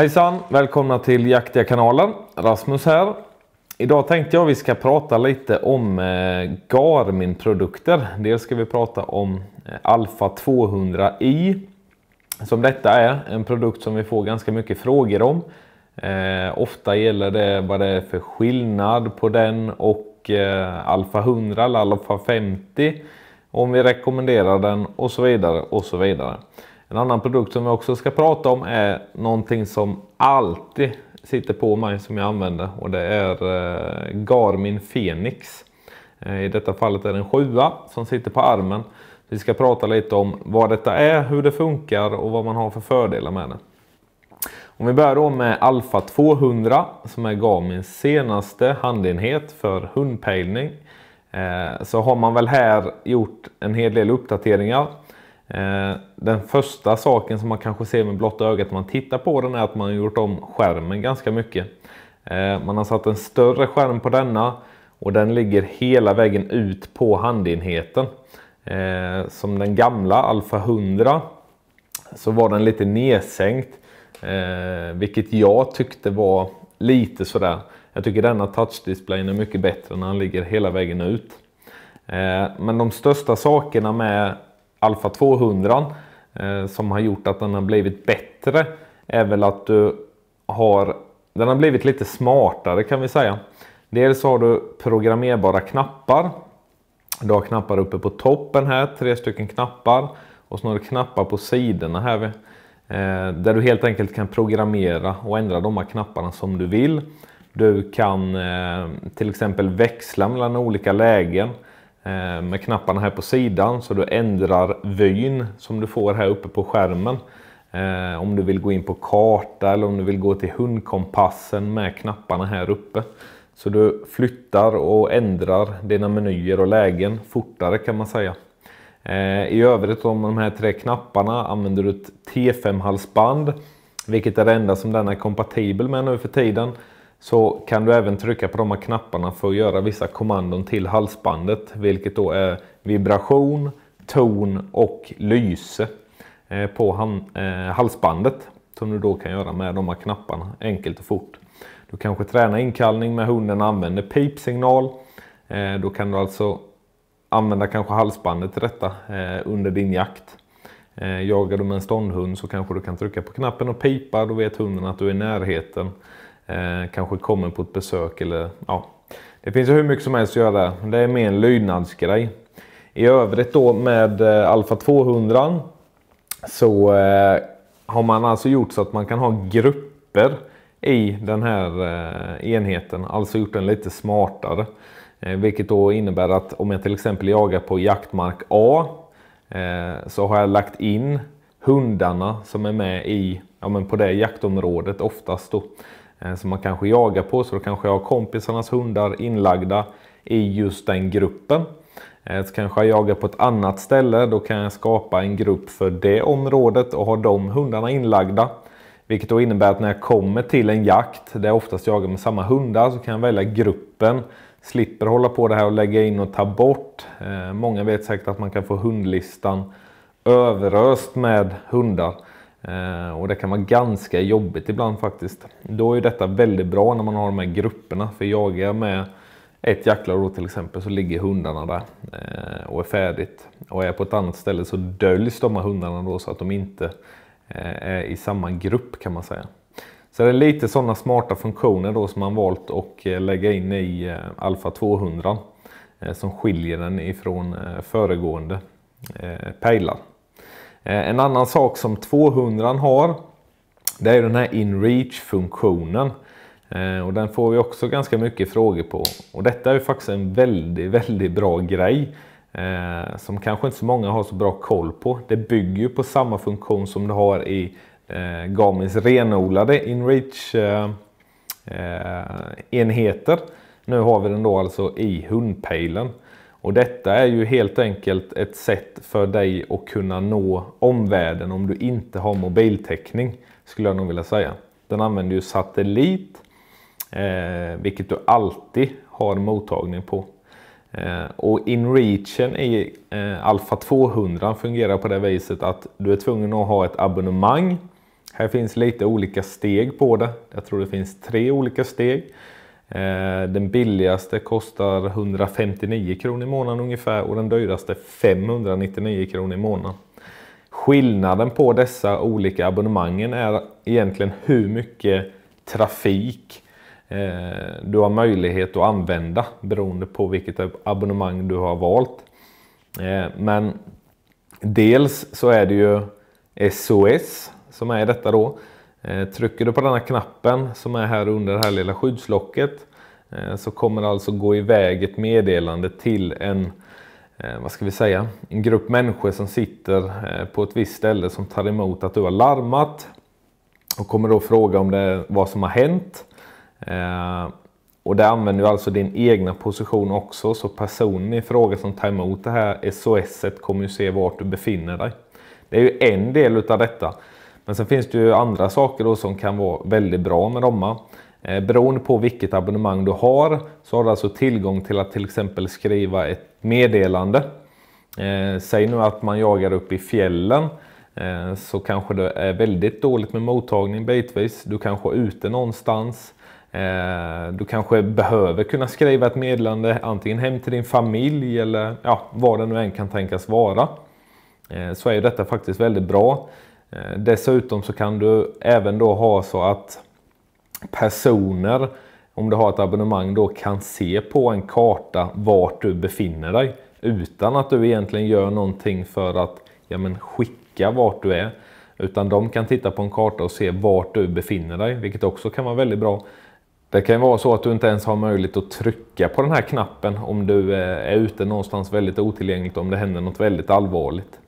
Hejsan! Välkomna till Jaktiga-kanalen. Rasmus här. Idag tänkte jag vi ska prata lite om eh, Garmin-produkter. Dels ska vi prata om eh, Alfa 200i. Som detta är, en produkt som vi får ganska mycket frågor om. Eh, ofta gäller det vad det är för skillnad på den och eh, Alfa 100 eller Alfa 50. Om vi rekommenderar den och så vidare och så vidare. En annan produkt som vi också ska prata om är någonting som alltid sitter på mig som jag använder och det är eh, Garmin Fenix. Eh, I detta fallet är det en sjua som sitter på armen. Vi ska prata lite om vad detta är, hur det funkar och vad man har för fördelar med det. Om vi börjar då med Alfa 200 som är Garmin senaste handenhet för hundpejling eh, så har man väl här gjort en hel del uppdateringar Eh, den första saken som man kanske ser med blotta ögat när man tittar på den är att man har gjort om skärmen ganska mycket. Eh, man har satt en större skärm på denna och den ligger hela vägen ut på handenheten. Eh, som den gamla Alfa 100 så var den lite nedsänkt. Vilket jag tyckte var lite sådär. Jag tycker denna touchdisplayen är mycket bättre när den ligger hela vägen ut. Men de största sakerna med Alfa 200 eh, som har gjort att den har blivit bättre är väl att du har den har blivit lite smartare kan vi säga. Dels har du programmerbara knappar. Du har knappar uppe på toppen här, tre stycken knappar. Och så har du knappar på sidorna här. Eh, där du helt enkelt kan programmera och ändra de här knapparna som du vill. Du kan eh, till exempel växla mellan olika lägen. Eh, med knapparna här på sidan så du ändrar vyn som du får här uppe på skärmen. Eh, om du vill gå in på karta eller om du vill gå till hundkompassen med knapparna här uppe. Så du flyttar och ändrar dina menyer och lägen fortare kan man säga. Eh, I övrigt om de här tre knapparna använder du ett T5-halsband vilket är det enda som den är kompatibel med nu för tiden så kan du även trycka på de här knapparna för att göra vissa kommandon till halsbandet, vilket då är vibration, ton och lyse eh, på eh, halsbandet som du då kan göra med de här knapparna enkelt och fort. Du kanske tränar inkallning med hunden och använder pipsignal. Eh, då kan du alltså använda kanske halsbandet till detta under din jakt. jagar du med en ståndhund så kanske du kan trycka på knappen och pipa. Då vet hunden att du är i närheten. Eh, kanske kommer på ett besök eller ja. Det finns ju hur mycket som helst att göra Det är mer en lydnadsgrej. I övrigt då med eh, Alfa 200 så eh, har man alltså gjort så att man kan ha grupper i den här eh, enheten. Alltså gjort den lite smartare. Eh, vilket då innebär att om jag till exempel jagar på jaktmark A så har jag lagt in hundarna som är med i, ja, men på det jaktområdet oftast då. Eh, som man kanske jagar på. Så då kanske jag har kompisarnas hundar inlagda i just den gruppen. Eh, så kanske jag jagar på ett annat ställe. Då kan jag skapa en grupp för det området och ha de hundarna inlagda. Vilket då innebär att när jag kommer till en jakt där jag oftast jagar med samma hundar så kan jag välja gruppen. Slipper hålla på det här och lägga in och ta bort. Eh, många vet säkert att man kan få hundlistan överöst med hundar. Eh, och det kan vara ganska jobbigt ibland faktiskt. Då är detta väldigt bra när man har de här grupperna. För jagar jag med ett jaktlag till exempel så ligger hundarna där eh, och är färdigt. Och är jag på ett annat ställe så döljs de här hundarna då så att de inte eh, är i samma grupp kan man säga. Så det är lite sådana smarta funktioner då som man valt att lägga in i Alfa 200 som skiljer den ifrån föregående pejlar. Eh, en annan sak som 200 har det är den här inreach-funktionen. Eh, och den får vi också ganska mycket frågor på. Och detta är ju faktiskt en väldigt, väldigt bra grej. Eh, som kanske inte så många har så bra koll på. Det bygger ju på samma funktion som du har i eh, Gamins renodlade inreach-enheter. nu har vi den då alltså i hundpejlen. Och detta är ju helt enkelt ett sätt för dig att kunna nå omvärlden om du inte har mobiltäckning, skulle jag nog vilja säga. Den använder ju satellit, eh, vilket du alltid har mottagning på. Eh, och inreachen i eh, Alfa 200 fungerar på det viset att du är tvungen att ha ett abonnemang. Här finns lite olika steg på det. Jag tror det finns tre olika steg. Eh, den billigaste kostar 159 kronor i månaden ungefär och den dyraste 599 kronor i månaden. Skillnaden på dessa olika abonnemangen är egentligen hur mycket trafik eh, du har möjlighet att använda beroende på vilket abonnemang du har valt. Eh, men dels så är det ju SOS som är detta då. Eh, trycker du på den här knappen som är här under det här lilla skyddslocket eh, så kommer det alltså gå iväg ett meddelande till en, eh, vad ska vi säga, en grupp människor som sitter på ett visst ställe som tar emot att du har larmat och kommer då fråga om det, vad som har hänt. Och det använder du alltså din egna position också så personen i fråga som tar emot det här SOS kommer ju se vart du befinner dig. Det är ju en del utav detta. Men sen finns det ju andra saker då som kan vara väldigt bra med Romma. Eh, beroende på vilket abonnemang du har så har du alltså tillgång till att till exempel skriva ett meddelande. Eh, säg nu att man jagar upp i fjällen eh, så kanske det är väldigt dåligt med mottagning bitvis. Du kanske är ute någonstans. Du kanske behöver kunna skriva ett meddelande antingen hem till din familj eller ja, vad det nu än kan tänkas vara. Så är detta faktiskt väldigt bra. Eh, dessutom så kan du även då ha så att personer, om du har ett abonnemang, då kan se på en karta vart du befinner dig utan att du egentligen gör någonting för att ja, men skicka vart du är. Utan de kan titta på en karta och se vart du befinner dig, vilket också kan vara väldigt bra. Det kan vara så att du inte ens har möjlighet att trycka på den här knappen om du eh, är ute någonstans väldigt otillgängligt, om det händer något väldigt allvarligt.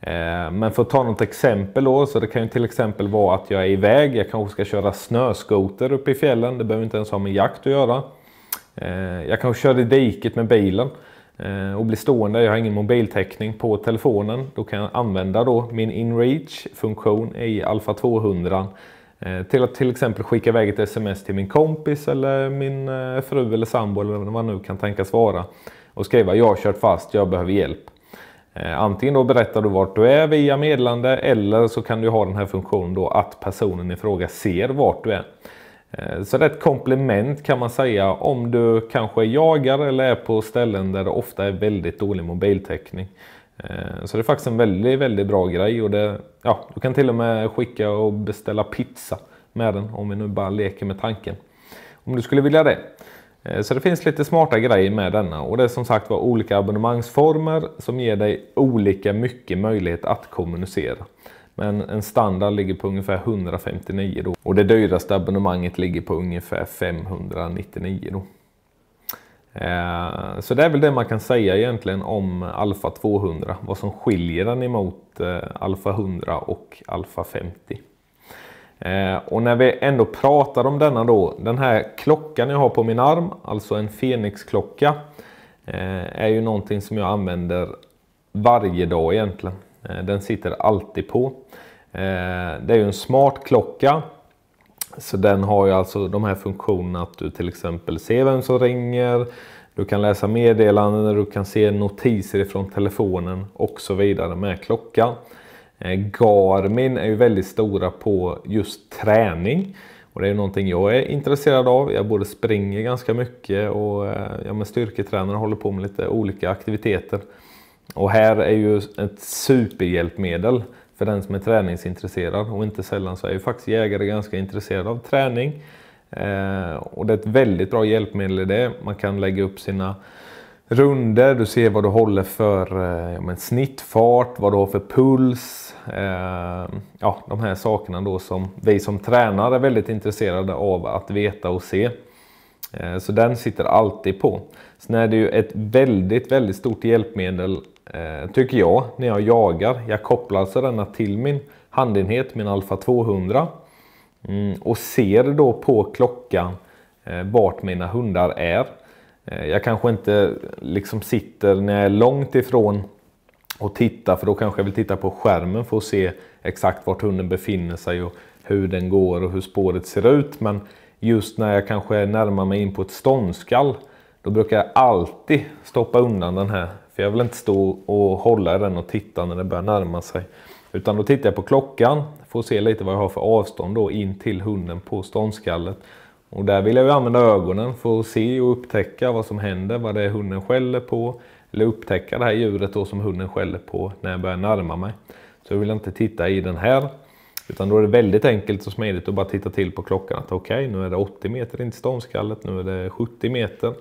Eh, men för att ta något exempel då, så det kan ju till exempel vara att jag är iväg. Jag kanske ska köra snöskoter uppe i fjällen. Det behöver inte ens ha med jakt att göra. Eh, jag kanske kör i diket med bilen eh, och blir stående. Jag har ingen mobiltäckning på telefonen. Då kan jag använda då min inReach-funktion i Alfa 200 till att till exempel skicka iväg ett sms till min kompis eller min fru eller sambo eller vad man nu kan tänkas vara och skriva jag har kört fast, jag behöver hjälp. Eh, antingen då berättar du vart du är via meddelande eller så kan du ha den här funktionen då att personen i fråga ser vart du är. Eh, så det är ett komplement kan man säga om du kanske jagar eller är på ställen där det ofta är väldigt dålig mobiltäckning. Eh, så det är faktiskt en väldigt, väldigt bra grej och det, ja, du kan till och med skicka och beställa pizza med den om vi nu bara leker med tanken. Om du skulle vilja det. Eh, så det finns lite smarta grejer med denna och det är som sagt var olika abonnemangsformer som ger dig olika mycket möjlighet att kommunicera. Men en standard ligger på ungefär 159 då och det dyraste abonnemanget ligger på ungefär 599 då. Eh, så det är väl det man kan säga egentligen om Alfa 200, vad som skiljer den emot eh, Alfa 100 och Alfa 50. Eh, och när vi ändå pratar om denna då. Den här klockan jag har på min arm, alltså en Fenixklocka, eh, är ju någonting som jag använder varje dag egentligen. Eh, den sitter alltid på. Eh, det är ju en smart klocka. Så den har ju alltså de här funktionerna att du till exempel ser vem som ringer, du kan läsa meddelanden, du kan se notiser ifrån telefonen och så vidare med klockan. Eh, Garmin är ju väldigt stora på just träning. Och det är någonting jag är intresserad av. Jag både springer ganska mycket och eh, ja, men styrketränare håller på med lite olika aktiviteter. Och här är ju ett superhjälpmedel för den som är träningsintresserad och inte sällan så är ju faktiskt jägare ganska intresserade av träning. Eh, och det är ett väldigt bra hjälpmedel i det. Man kan lägga upp sina runder, du ser vad du håller för eh, men snittfart, vad du har för puls. Eh, ja, de här sakerna då som vi som tränare är väldigt intresserade av att veta och se. Eh, så den sitter alltid på. Sen är det ju ett väldigt, väldigt stort hjälpmedel eh, tycker jag när jag jagar. Jag kopplar alltså denna till min handenhet, min Alfa 200 mm, och ser då på klockan eh, vart mina hundar är Eh, jag kanske inte liksom sitter när jag är långt ifrån och tittar för då kanske jag vill titta på skärmen för att se exakt vart hunden befinner sig och hur den går och hur spåret ser ut. Men just när jag kanske närmar mig in på ett ståndskall då brukar jag alltid stoppa undan den här. För jag vill inte stå och hålla i den och titta när den börjar närma sig. Utan då tittar jag på klockan, får se lite vad jag har för avstånd då in till hunden på ståndskallet. Och där vill jag ju använda ögonen för att se och upptäcka vad som händer, vad det är hunden skäller på. Eller upptäcka det här djuret då som hunden skäller på när jag börjar närma mig. Så jag vill inte titta i den här. Utan då är det väldigt enkelt och smidigt att bara titta till på klockan att okej, okay, nu är det 80 meter in till ståndskallet, nu är det 70 meter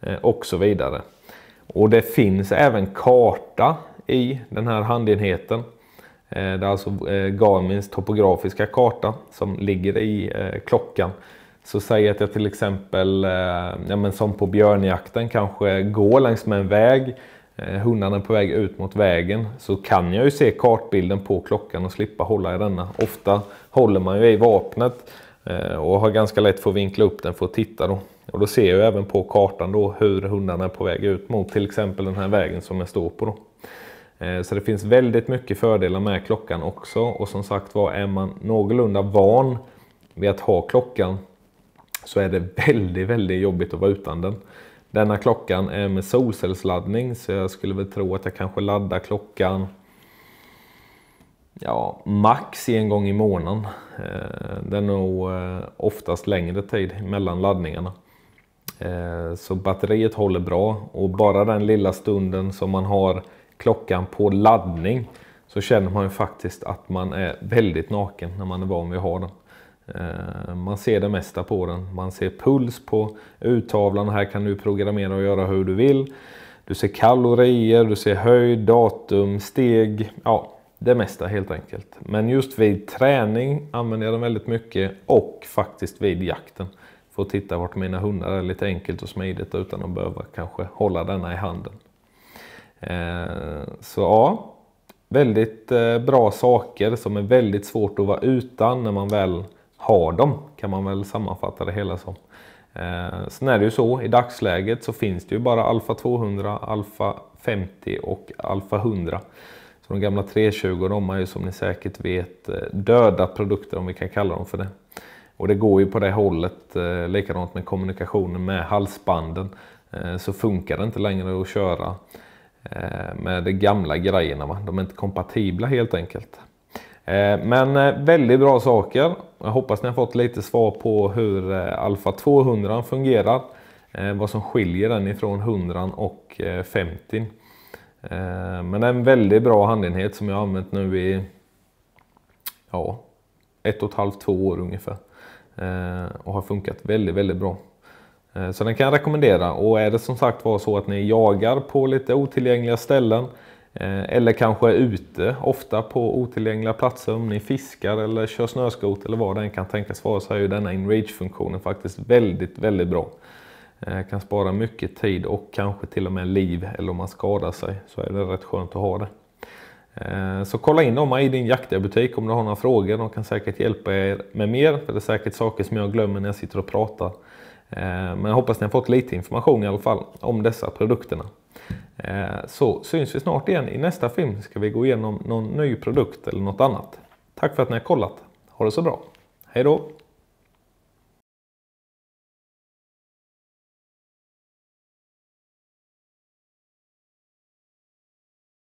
eh, och så vidare. Och det finns även karta i den här handenheten. Eh, det är alltså eh, Garmins topografiska karta som ligger i klockan. Så säg att jag till exempel, eh, ja, men som på björnjakten, kanske går längs med en väg. Eh, hundarna är på väg ut mot vägen så kan jag ju se kartbilden på klockan och slippa hålla i denna. Ofta håller man ju i vapnet eh, och har ganska lätt för att vinkla upp den för att titta då. Och då ser jag även på kartan då hur hundarna är på väg ut mot till exempel den här vägen som jag står på. Då. Så det finns väldigt mycket fördelar med klockan också och som sagt var är man någorlunda van vid att ha klockan så är det väldigt, väldigt jobbigt att vara utan den. Denna klockan är med solcellsladdning så jag skulle väl tro att jag kanske laddar klockan ja, max en gång i månaden. Eh, det är nog eh, oftast längre tid mellan laddningarna. Eh, så batteriet håller bra och bara den lilla stunden som man har klockan på laddning så känner man ju faktiskt att man är väldigt naken när man är van vid att ha den. Eh, man ser det mesta på den. Man ser puls på uttavlan. Här kan du programmera och göra hur du vill. Du ser kalorier, du ser höjd, datum, steg. Ja, det mesta helt enkelt. Men just vid träning använder jag den väldigt mycket och faktiskt vid jakten. Får titta vart mina hundar är lite enkelt och smidigt utan att behöva kanske hålla denna i handen. Eh, så ja, väldigt eh, bra saker som är väldigt svårt att vara utan när man väl har de kan man väl sammanfatta det hela som. Eh, sen är det ju så i dagsläget så finns det ju bara Alfa 200, Alfa 50 och Alfa 100. Så de gamla 320 de har ju som ni säkert vet eh, döda produkter om vi kan kalla dem för det. Och det går ju på det hållet, eh, likadant med kommunikationen med halsbanden eh, så funkar det inte längre att köra eh, med de gamla grejerna. Va? De är inte kompatibla helt enkelt. Eh, men eh, väldigt bra saker. Jag hoppas ni har fått lite svar på hur eh, Alfa 200 fungerar. Vad som skiljer den ifrån 100 och 50. Men en väldigt bra handenhet som jag har använt nu i ja, ett och ett halvt, två år ungefär. Och har funkat väldigt, väldigt bra. Så den kan jag rekommendera och är det som sagt var så att ni jagar på lite otillgängliga ställen Eh, eller kanske ute, ofta på otillgängliga platser om ni fiskar eller kör snöskot eller vad det än kan tänkas vara så är ju denna inreach funktionen faktiskt väldigt, väldigt bra. Eh, kan spara mycket tid och kanske till och med liv eller om man skadar sig så är det rätt skönt att ha det. Eh, så kolla in dem i din jaktbutik om du har några frågor. De kan säkert hjälpa er med mer. För det är säkert saker som jag glömmer när jag sitter och pratar. Men jag hoppas ni har fått lite information i alla fall om dessa produkterna. Eh, så syns vi snart igen. I nästa film ska vi gå igenom någon ny produkt eller något annat. Tack för att ni har kollat. Ha det så bra. Hej då!